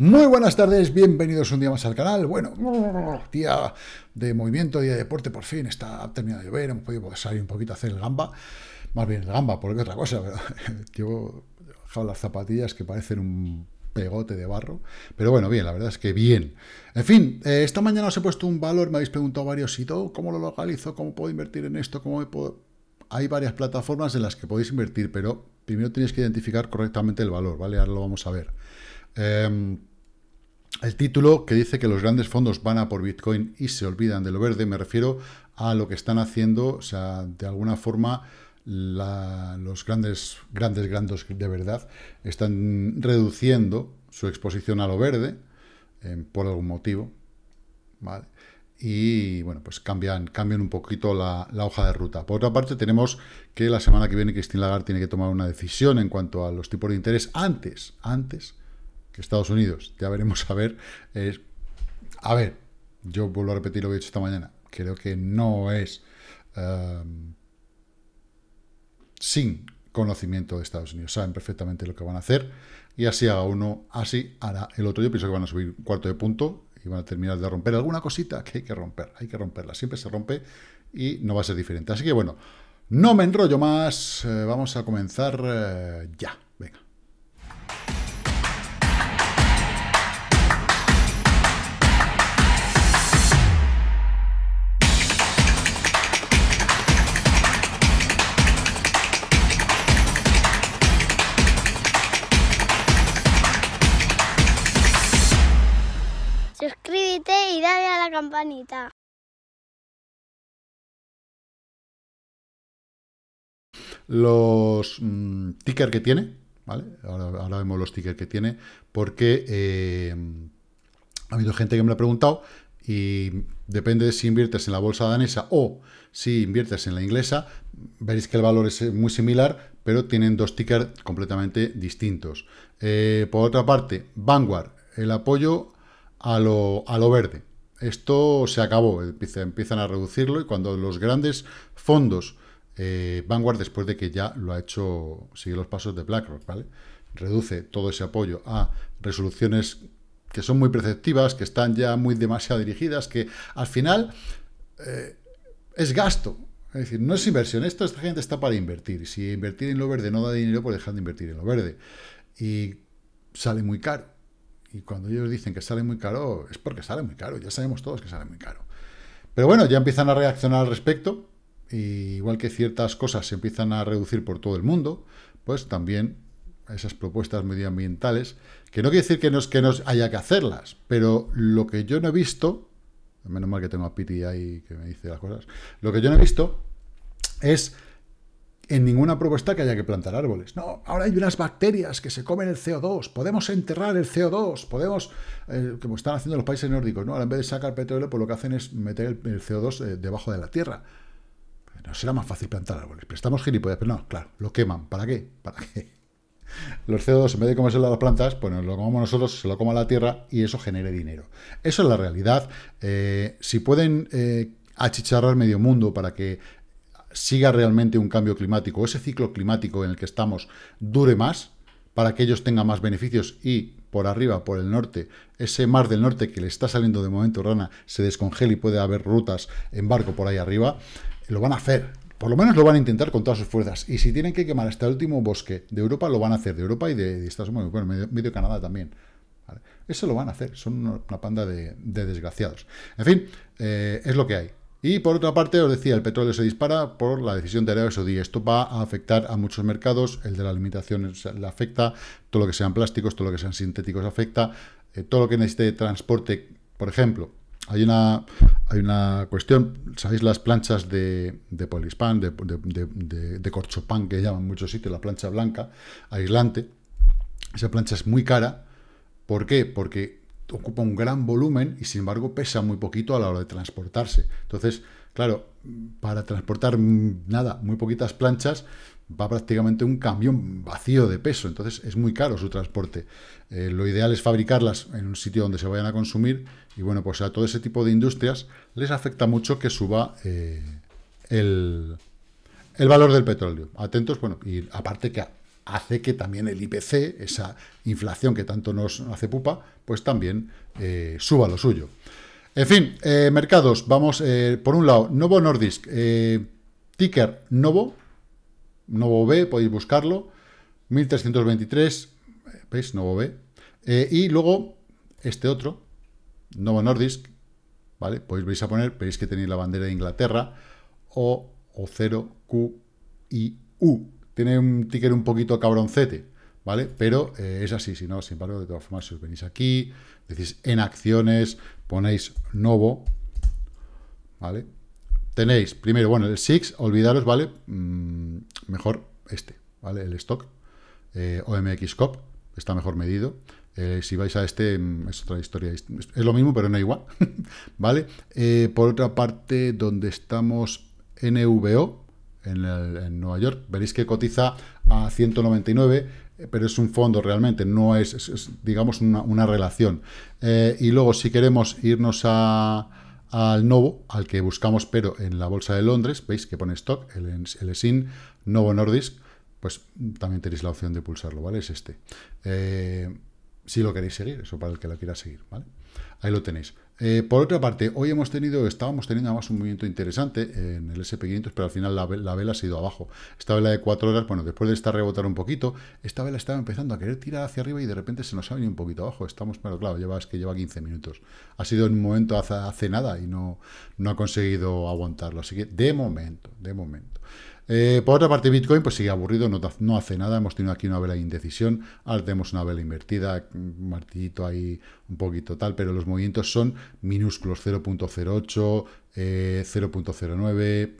Muy buenas tardes, bienvenidos un día más al canal. Bueno, día de movimiento, día de deporte, por fin está terminado de llover, hemos podido pues, salir un poquito a hacer el gamba, más bien el gamba, porque otra cosa, pero llevo dejado las zapatillas que parecen un pegote de barro, pero bueno, bien, la verdad es que bien. En fin, eh, esta mañana os he puesto un valor, me habéis preguntado varios y todo, ¿cómo lo localizo? ¿Cómo puedo invertir en esto? ¿Cómo me puedo...? Hay varias plataformas en las que podéis invertir, pero primero tenéis que identificar correctamente el valor, ¿vale? Ahora lo vamos a ver. Em, el título que dice que los grandes fondos van a por Bitcoin y se olvidan de lo verde, me refiero a lo que están haciendo, o sea, de alguna forma los grandes, grandes, grandes de verdad están reduciendo su exposición a lo verde eh, por algún motivo, ¿vale? Y bueno, pues cambian, cambian un poquito la, hoja de ruta. Por otra parte, tenemos que la semana que viene Christine Lagarde tiene que tomar una decisión en cuanto a los tipos de interés antes, antes Estados Unidos, ya veremos a ver, es, eh, a ver, yo vuelvo a repetir lo que he dicho esta mañana, creo que no es ehm, sin conocimiento de Estados Unidos, saben perfectamente lo que van a hacer y así haga uno, así hará el otro. Yo pienso que van a subir un cuarto de punto y van a terminar de romper alguna cosita que hay que romper, hay que romperla, siempre se rompe y no va a ser diferente. Así que bueno, no me enrollo más, eh, vamos a comenzar eh, ya. Los mm, tickers que tiene, ¿vale? Ahora, vemos los tickers que tiene, porque eh, ha habido gente que me lo ha preguntado y depende de si inviertes en la bolsa danesa o si inviertes en la inglesa, veréis que el valor es eh, muy similar, pero tienen dos tickers completamente distintos. Eh, por otra parte, Vanguard, el apoyo a lo, a lo verde esto se acabó, empiezan a reducirlo y cuando los grandes fondos, eh, Vanguard, después de que ya lo ha hecho, sigue los pasos de BlackRock, ¿vale? Reduce todo ese apoyo a resoluciones que son muy preceptivas, que están ya muy demasiado dirigidas, que al final eh, es gasto. Es decir, no es inversión, esto esta gente está para invertir. Si invertir en lo verde no da dinero, pues dejan de invertir en lo verde. Y sale muy caro. Y cuando ellos dicen que sale muy caro, es porque sale muy caro, ya sabemos todos que sale muy caro. Pero bueno, ya empiezan a reaccionar al respecto, igual que ciertas cosas se empiezan a reducir por todo el mundo, pues también esas propuestas medioambientales, que no quiere decir que no que haya que hacerlas, pero lo que yo no he visto, menos mal que tengo a Piti ahí que me dice las cosas, lo que yo no he visto es en ninguna propuesta que haya que plantar árboles. No, ahora hay unas bacterias que se comen el CO2, podemos enterrar el CO2, podemos, eh, como están haciendo los países nórdicos, ¿no? en vez de sacar petróleo, pues lo que hacen es meter el, CO2 eh, debajo de la tierra. Pues no será más fácil plantar árboles, pero estamos gilipollas, pero no, claro, lo queman, ¿para qué? ¿Para qué? Los CO2, en vez de comerse a las plantas, pues nos lo comamos nosotros, se lo coma la tierra y eso genere dinero. Eso es la realidad. Eh, si pueden achicharrar medio mundo para que siga realmente un cambio climático, ese ciclo climático en el que estamos dure más, para que ellos tengan más beneficios y por arriba, por el norte, ese mar del norte que le está saliendo de momento rana se descongela y puede haber rutas en barco por ahí arriba, lo van a hacer. Por lo menos lo van a intentar con todas sus fuerzas. Y si tienen que quemar este último bosque de Europa, lo van a hacer. De Europa y de, Estados Unidos, bueno, medio, Canadá también. Eso lo van a hacer. Son una, panda de, desgraciados. En fin, eh, es lo que hay. Y por otra parte, os decía, el petróleo se dispara por la decisión de Arabia Saudí. Esto va a afectar a muchos mercados. El de la alimentación le afecta, todo lo que sean plásticos, todo lo que sean sintéticos afecta, eh, todo lo que necesite transporte, por ejemplo. Hay una, hay una cuestión, ¿sabéis las planchas de, de polispan, de, de, corchopan que llaman en muchos sitios, la plancha blanca, aislante? Esa plancha es muy cara. ¿Por qué? Porque ocupa un gran volumen y sin embargo pesa muy poquito a la hora de transportarse. Entonces, claro, para transportar nada, muy poquitas planchas, va prácticamente un camión vacío de peso, entonces es muy caro su transporte. Eh, lo ideal es fabricarlas en un sitio donde se vayan a consumir y bueno, pues a todo ese tipo de industrias les afecta mucho que suba eh, el, el valor del petróleo. Atentos, bueno, y aparte que hace que también el IPC, esa inflación que tanto nos hace pupa, pues también eh, suba lo suyo. En fin, eh, mercados, vamos, eh, por un lado, Novo Nordisk, ticker Novo, Novo B, podéis buscarlo, 1323, ¿veis? Novo B. y luego este otro, Novo Nordisk, ¿vale? Podéis vais a poner, veis que tenéis la bandera de Inglaterra, o, o 0QIU, tiene un ticker un poquito cabroncete, ¿vale? Pero eh, es así, si no, sin embargo, de todas formas, si os venís aquí, decís en acciones, ponéis Novo, ¿vale? Tenéis primero, bueno, el SIX, olvidaros, ¿vale? Mm, mejor este, ¿vale? El stock, eh, OMXCOP, OMX está mejor medido. Eh, si vais a este, mm, es otra historia. Es lo mismo, pero no igual. ¿Vale? por otra parte, donde estamos NVO, en, Nueva York. Veréis que cotiza a 199, eh, pero es un fondo realmente, no es, digamos, una, relación. Eh, y luego, si queremos irnos a, al Novo, al que buscamos, pero en la bolsa de Londres, veis que pone stock, el, SIN, Novo Nordisk, pues también tenéis la opción de pulsarlo, ¿vale? Es este. Eh, si lo queréis seguir, eso para el que lo quiera seguir, ¿vale? Ahí lo tenéis. Eh, por otra parte, hoy hemos tenido, estábamos teniendo además un movimiento interesante en el SP500, pero al final la, vela ha sido abajo. Esta vela de 4 horas, bueno, después de estar rebotar un poquito, esta vela estaba empezando a querer tirar hacia arriba y de repente se nos ha venido un poquito abajo. Estamos, pero claro, lleva, es que lleva 15 minutos. Ha sido un momento hace, nada y no, no ha conseguido aguantarlo. Así que de momento, de momento. Eh, por otra parte, Bitcoin pues sigue aburrido, no, no, hace nada. Hemos tenido aquí una vela de indecisión, ahora tenemos una vela invertida, un martillito ahí un poquito tal, pero los movimientos son minúsculos, 0.08, 0.09,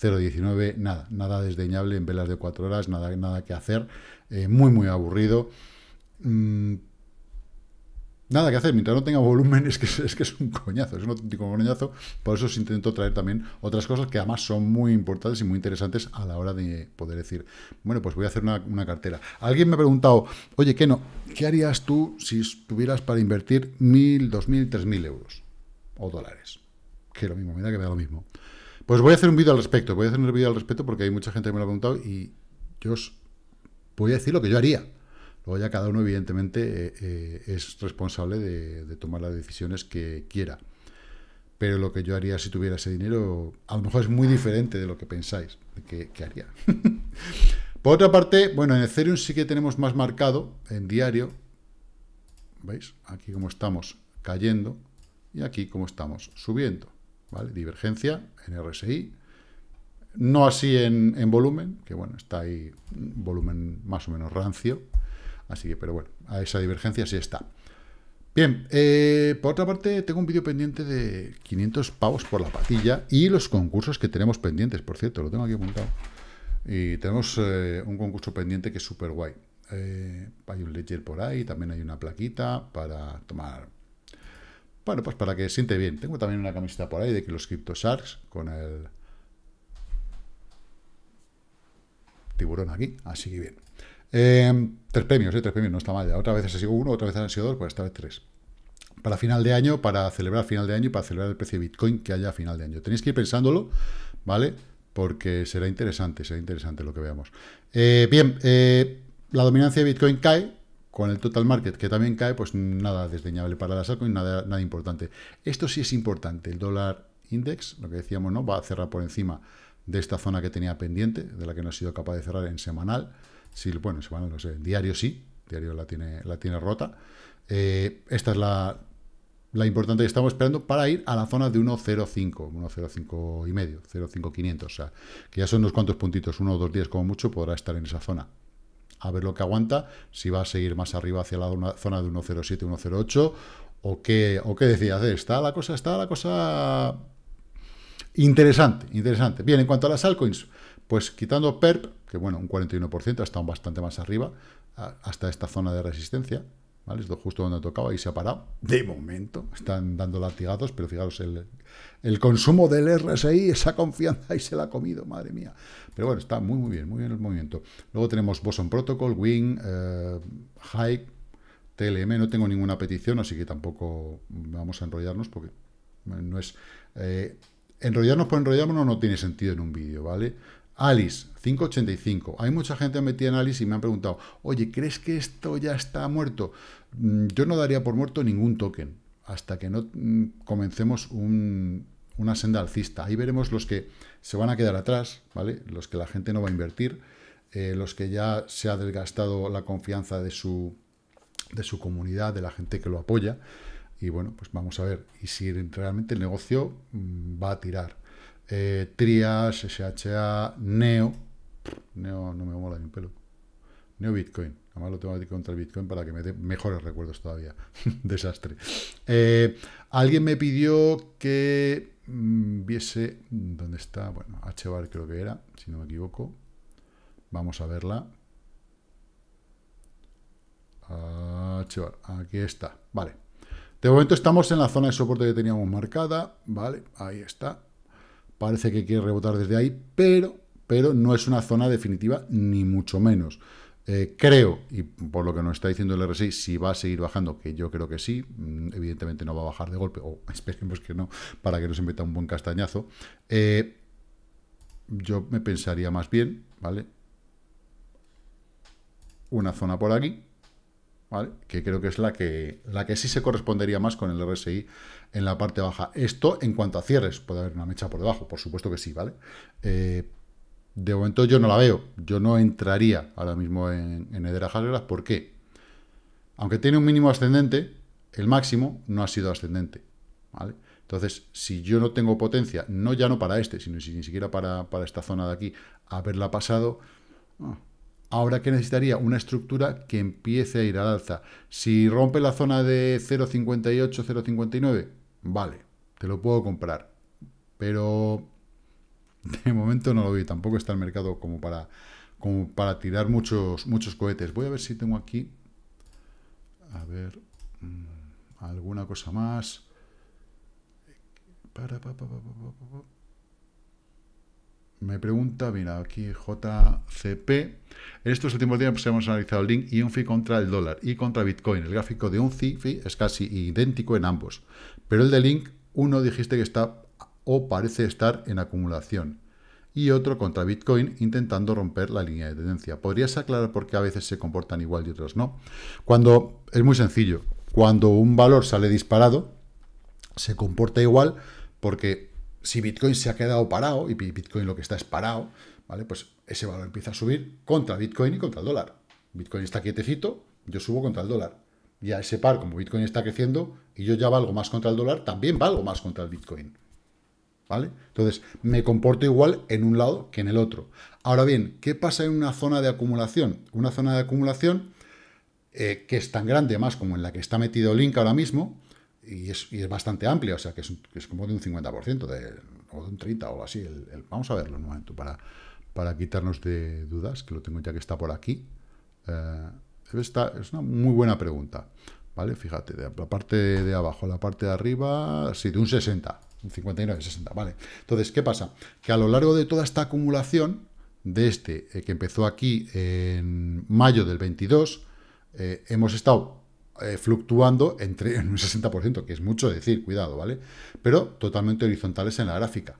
0.19, nada, nada desdeñable en velas de 4 horas, nada, nada que hacer, eh, muy, muy aburrido. Mm, nada que hacer, mientras no tenga volumen, es que es, que es un coñazo, es un auténtico coñazo. Por eso os intento traer también otras cosas que además son muy importantes y muy interesantes a la hora de poder decir, bueno, pues voy a hacer una, cartera. Alguien me ha preguntado, oye, ¿qué no? ¿Qué harías tú si estuvieras para invertir mil, dos mil, tres mil euros o dólares? Que lo mismo, mira que me da lo mismo. Pues voy a hacer un vídeo al respecto, voy a hacer un vídeo al respecto porque hay mucha gente que me lo ha preguntado y yo os voy a decir lo que yo haría. Luego ya cada uno, evidentemente, eh, eh, es responsable de, tomar las decisiones que quiera. Pero lo que yo haría si tuviera ese dinero, a lo mejor es muy diferente de lo que pensáis, que, haría. Por otra parte, bueno, en Ethereum sí que tenemos más marcado, en diario, ¿veis? Aquí como estamos cayendo y aquí como estamos subiendo, Divergencia en RSI, no así en, en volumen, que bueno, está ahí volumen más o menos rancio, Así que, pero bueno, a esa divergencia sí está. Bien, eh, por otra parte, tengo un vídeo pendiente de 500 pavos por la patilla y los concursos que tenemos pendientes, por cierto, lo tengo aquí apuntado. Y tenemos eh, un concurso pendiente que es súper guay. Eh, hay un ledger por ahí, también hay una plaquita para tomar... Bueno, pues para que siente bien. Tengo también una camiseta por ahí de que los CryptoSharks con el tiburón aquí, así que bien. Em, tres premios, eh, tres premios, no está mal. Otra vez ha sido uno, otra vez han sido dos, pues esta vez tres. Para final de año, para celebrar final de año y para celebrar el precio de Bitcoin que haya final de año. Tenéis que ir pensándolo, ¿vale? Porque será interesante, será interesante lo que veamos. Eh, bien, eh, la dominancia de Bitcoin cae, con el total market que también cae, pues nada desdeñable para las altcoins, nada, nada importante. Esto sí es importante, el dólar index, lo que decíamos, ¿no? Va a cerrar por encima de esta zona que tenía pendiente, de la que no ha sido capaz de cerrar en semanal. Sí, bueno, van, no sé, diario sí, diario la tiene, la tiene rota. Eh, esta es la, importante que estamos esperando para ir a la zona de 1.05, 1.05 y medio, 0.5500, o sea, que ya son unos cuantos puntitos, uno o dos días como mucho podrá estar en esa zona. A ver lo que aguanta, si va a seguir más arriba hacia la zona de 1.07, 1.08, o qué, o qué decías, está la cosa, está la cosa interesante, interesante. Bien, en cuanto a las altcoins, pues quitando PERP, que bueno, un 41%, ha estado bastante más arriba, hasta esta zona de resistencia, ¿vale? Es justo donde tocaba y se ha parado. De momento, están dando latigazos, pero fijaros, el, consumo del RSI, esa confianza ahí se la ha comido, madre mía. Pero bueno, está muy, muy bien, muy bien el movimiento. Luego tenemos Boson Protocol, Wing, eh, Hike, TLM, no tengo ninguna petición, así que tampoco vamos a enrollarnos porque no es... Eh, enrollarnos por enrollarnos no tiene sentido en un vídeo, ¿vale? Alice, 585. Hay mucha gente metida en Alice y me han preguntado, oye, ¿crees que esto ya está muerto? Mm, yo no daría por muerto ningún token hasta que no mm, comencemos una senda alcista. Ahí veremos los que se van a quedar atrás, ¿vale? Los que la gente no va a invertir, eh, los que ya se ha desgastado la confianza de su, de su comunidad, de la gente que lo apoya. Y bueno, pues vamos a ver. Y si realmente el negocio mm, va a tirar. Eh, Trias, SHA, Neo. Neo no me mola ni un pelo. Neo Bitcoin. Además lo tengo contra el Bitcoin para que me dé mejores recuerdos todavía. Desastre. Eh, alguien me pidió que mm, viese dónde está, bueno, HBAR creo que era, si no me equivoco. Vamos a verla. HBAR, aquí está, vale. De momento estamos en la zona de soporte que teníamos marcada, vale, ahí está parece que quiere rebotar desde ahí, pero, pero no es una zona definitiva, ni mucho menos. Eh, creo, y por lo que nos está diciendo el RSI, si va a seguir bajando, que yo creo que sí, mm, evidentemente no va a bajar de golpe, o esperemos que no, para que no se meta un buen castañazo, eh, yo me pensaría más bien, ¿vale? Una zona por aquí, que creo que es la que, la que sí se correspondería más con el RSI en la parte baja. Esto en cuanto a cierres, puede haber una mecha por debajo, por supuesto que sí, ¿vale? Eh, de momento yo no la veo, yo no entraría ahora mismo en, en Edera ¿por qué? Aunque tiene un mínimo ascendente, el máximo no ha sido ascendente, ¿vale? Entonces, si yo no tengo potencia, no ya no para este, sino si, ni siquiera para, esta zona de aquí, haberla pasado, ah, ahora que necesitaría una estructura que empiece a ir al alza. Si rompe la zona de 0.58, 0.59, vale, te lo puedo comprar. Pero de momento no lo vi, tampoco está el mercado como para, como para tirar muchos, muchos cohetes. Voy a ver si tengo aquí, a ver, mm, alguna cosa más. Para, para, para, me pregunta, mira, aquí JCP. En estos últimos días pues, hemos analizado el link y un FI contra el dólar y contra Bitcoin. El gráfico de un FII es casi idéntico en ambos, pero el de link, uno dijiste que está o parece estar en acumulación y otro contra Bitcoin intentando romper la línea de tendencia. ¿Podrías aclarar por qué a veces se comportan igual y otros no? Cuando, es muy sencillo, cuando un valor sale disparado, se comporta igual porque si Bitcoin se ha quedado parado, y Bitcoin lo que está es parado, ¿vale? Pues ese valor empieza a subir contra Bitcoin y contra el dólar. Bitcoin está quietecito, yo subo contra el dólar. Y a ese par, como Bitcoin está creciendo, y yo ya valgo más contra el dólar, también valgo más contra el Bitcoin. ¿Vale? Entonces, me comporto igual en un lado que en el otro. Ahora bien, ¿qué pasa en una zona de acumulación? Una zona de acumulación eh, que es tan grande más como en la que está metido Link ahora mismo, y es, bastante amplia, o sea que es, como de un 50% de, o de un 30% o así. El, vamos a verlo un momento para, para quitarnos de dudas, que lo tengo ya que está por aquí. Eh, esta es una muy buena pregunta, ¿vale? Fíjate, de la parte de abajo a la parte de arriba, sí, de un 60, un 59, 60, ¿vale? Entonces, ¿qué pasa? Que a lo largo de toda esta acumulación, de este eh, que empezó aquí en mayo del 22, eh, hemos estado eh, fluctuando entre en un 60%, que es mucho decir, cuidado, ¿vale? Pero totalmente horizontales en la gráfica,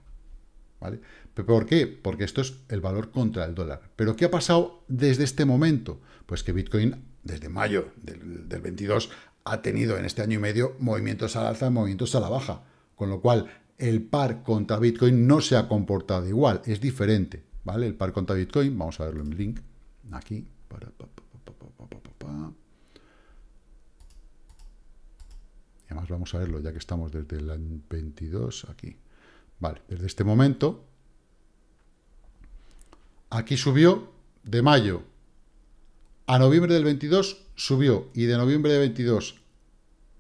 ¿vale? ¿Por qué? Porque esto es el valor contra el dólar. ¿Pero qué ha pasado desde este momento? Pues que Bitcoin, desde mayo del, 22, ha tenido en este año y medio movimientos al alza, movimientos a la baja. Con lo cual, el par contra Bitcoin no se ha comportado igual, es diferente, ¿vale? El par contra Bitcoin, vamos a verlo en el link, aquí, para, vamos a verlo ya que estamos desde el 22 aquí. Vale, desde este momento, aquí subió de mayo a noviembre del 22, subió, y de noviembre del 22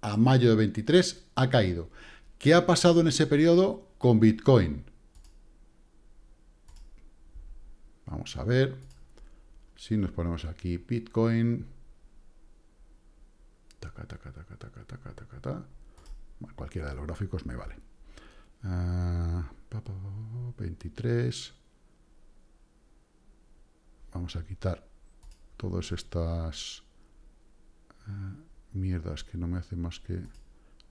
a mayo de 23 ha caído. ¿Qué ha pasado en ese periodo con Bitcoin? Vamos a ver. Si nos ponemos aquí Bitcoin, cualquiera de los gráficos me vale. 23. Ah, vamos a quitar todas estas eh, mierdas que no me hacen más que...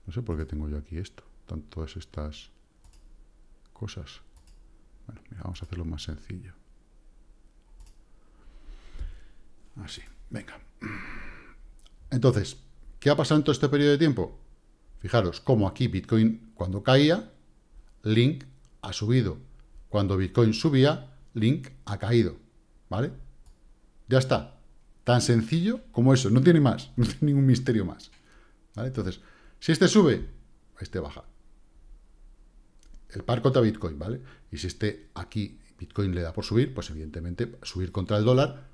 No sé por qué tengo yo aquí esto. tanto todas estas cosas. Bueno, vamos a hacerlo más sencillo. Así, venga. Entonces, ¿Qué ha pasado en todo este periodo de tiempo? Fijaros como aquí Bitcoin cuando caía, Link ha subido. Cuando Bitcoin subía, Link ha caído. ¿Vale? Ya está. Tan sencillo como eso. No tiene más. No tiene ningún misterio más. ¿Vale? Entonces, si este sube, pues este baja. El par contra Bitcoin, ¿vale? Y si este aquí Bitcoin le da por subir, pues evidentemente subir contra el dólar,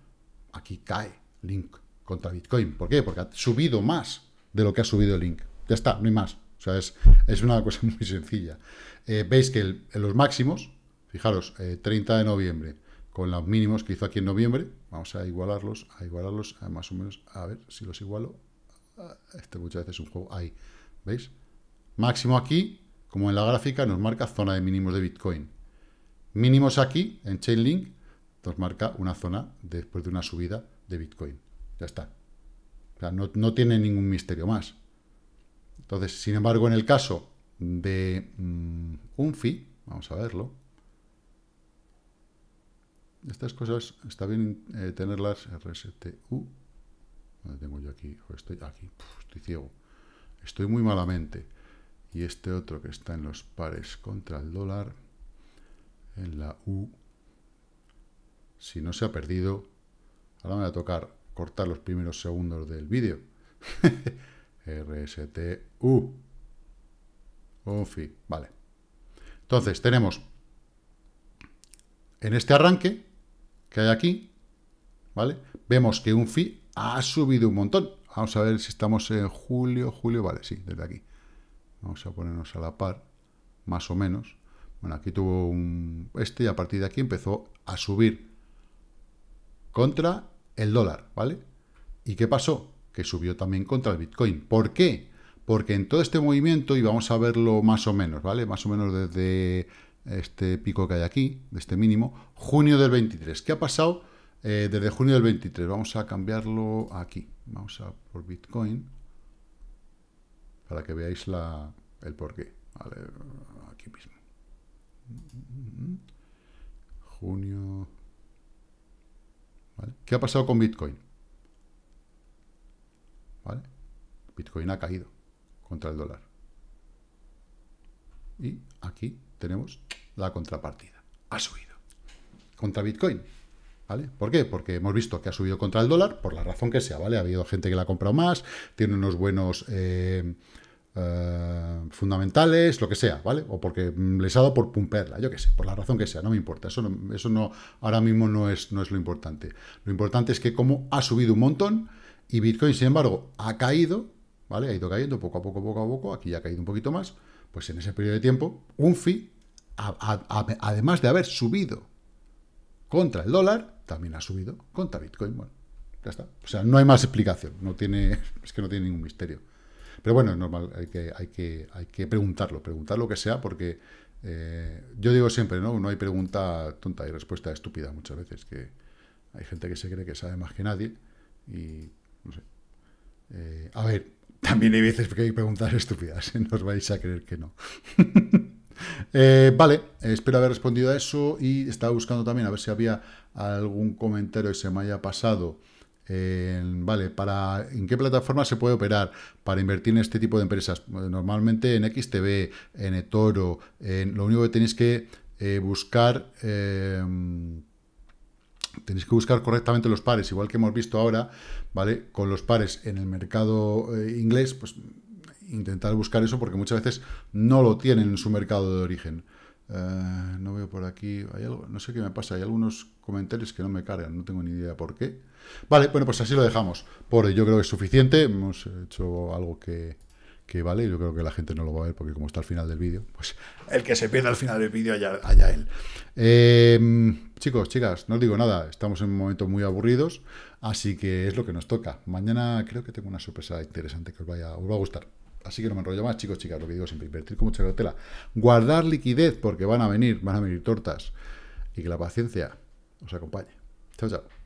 aquí cae Link contra Bitcoin. ¿Por qué? Porque ha subido más de lo que ha subido el Link. Ya está, no hay más. O sea, es, una cosa muy sencilla. Eh, veis que los máximos, fijaros, 30 eh, de noviembre, con los mínimos que hizo aquí en noviembre, vamos a igualarlos, a igualarlos, a más o menos, a ver si los igualo. Ah, este muchas veces es un juego ahí. ¿Veis? Máximo aquí, como en la gráfica, nos marca zona de mínimos de Bitcoin. Mínimos aquí, en Chainlink, nos marca una zona después de una subida de Bitcoin. Ya está. O sea, no, tiene ningún misterio más. Entonces, sin embargo, en el caso de un mm, UNFI, vamos a verlo, estas cosas está bien eh, tenerlas RSTU. ¿Dónde tengo yo aquí? estoy aquí, estoy ciego. Estoy muy malamente. Y este otro que está en los pares contra el dólar, en la U, si no se ha perdido, ahora me va a tocar cortar los primeros segundos del vídeo. RSTU. Unfi. Vale. Entonces, tenemos en este arranque que hay aquí, ¿vale? Vemos que un fi ha subido un montón. Vamos a ver si estamos en julio, julio, vale, sí, desde aquí. Vamos a ponernos a la par, más o menos. Bueno, aquí tuvo un... este y a partir de aquí empezó a subir contra el dólar, ¿vale? ¿Y qué pasó? Que subió también contra el Bitcoin. ¿Por qué? Porque en todo este movimiento, y vamos a verlo más o menos, ¿vale? Más o menos desde este pico que hay aquí, de este mínimo, junio del 23. ¿Qué ha pasado eh, desde junio del 23? Vamos a cambiarlo aquí. Vamos a por Bitcoin para que veáis la, el porqué. Vale, aquí mismo. Junio ¿Qué ha pasado con Bitcoin? Bitcoin ha caído contra el dólar. Y aquí tenemos la contrapartida. Ha subido. Contra Bitcoin. ¿Por qué? Porque hemos visto que ha subido contra el dólar, por la razón que sea, ¿vale? Ha habido gente que la ha comprado más, tiene unos buenos... Eh, eh, fundamentales, lo que sea, ¿vale? O porque les ha dado por pumperla, yo qué sé, por la razón que sea, no me importa. Eso, no, eso no, ahora mismo no es, no es lo importante. Lo importante es que como ha subido un montón y Bitcoin, sin embargo, ha caído, ¿vale? Ha ido cayendo poco a poco, poco a poco, aquí ya ha caído un poquito más, pues en ese periodo de tiempo, un fee, además de haber subido contra el dólar, también ha subido contra Bitcoin. Bueno, ya está. O sea, no hay más explicación. No tiene, es que no tiene ningún misterio. Pero bueno, es normal, hay que, hay que, hay que preguntarlo, preguntar lo que sea, porque eh, yo digo siempre, ¿no? No hay pregunta tonta, y respuesta estúpida muchas veces, que hay gente que se cree que sabe más que nadie y no sé. Eh, a ver, también hay veces que hay preguntas estúpidas, no os vais a creer que no. Eh, vale, espero haber respondido a eso y estaba buscando también a ver si había algún comentario que se me haya pasado vale, para, ¿en qué plataforma se puede operar para invertir en este tipo de empresas? Normalmente en XTB, en eToro, en, lo único que tenéis que eh, buscar... Eh, tenéis que buscar correctamente los pares, igual que hemos visto ahora, ¿vale? Con los pares en el mercado eh, inglés, pues intentar buscar eso porque muchas veces no lo tienen en su mercado de origen. Eh, no veo por aquí, hay algo, no sé qué me pasa, hay algunos comentarios que no me cargan, no tengo ni idea por qué. Vale, bueno, pues así lo dejamos. Por yo creo que es suficiente. Hemos hecho algo que, vale. Yo creo que la gente no lo va a ver porque como está al final del vídeo, pues el que se pierda al final del vídeo, allá, él. Em, chicos, chicas, no os digo nada. Estamos en un momento muy aburridos, así que es lo que nos toca. Mañana creo que tengo una sorpresa interesante que os, vaya, os va a gustar. Así que no me enrollo más, chicos, chicas, lo que digo siempre, invertir con mucha cautela. Guardar liquidez porque van a venir, van a venir tortas. Y que la paciencia os acompañe. Chao, chao.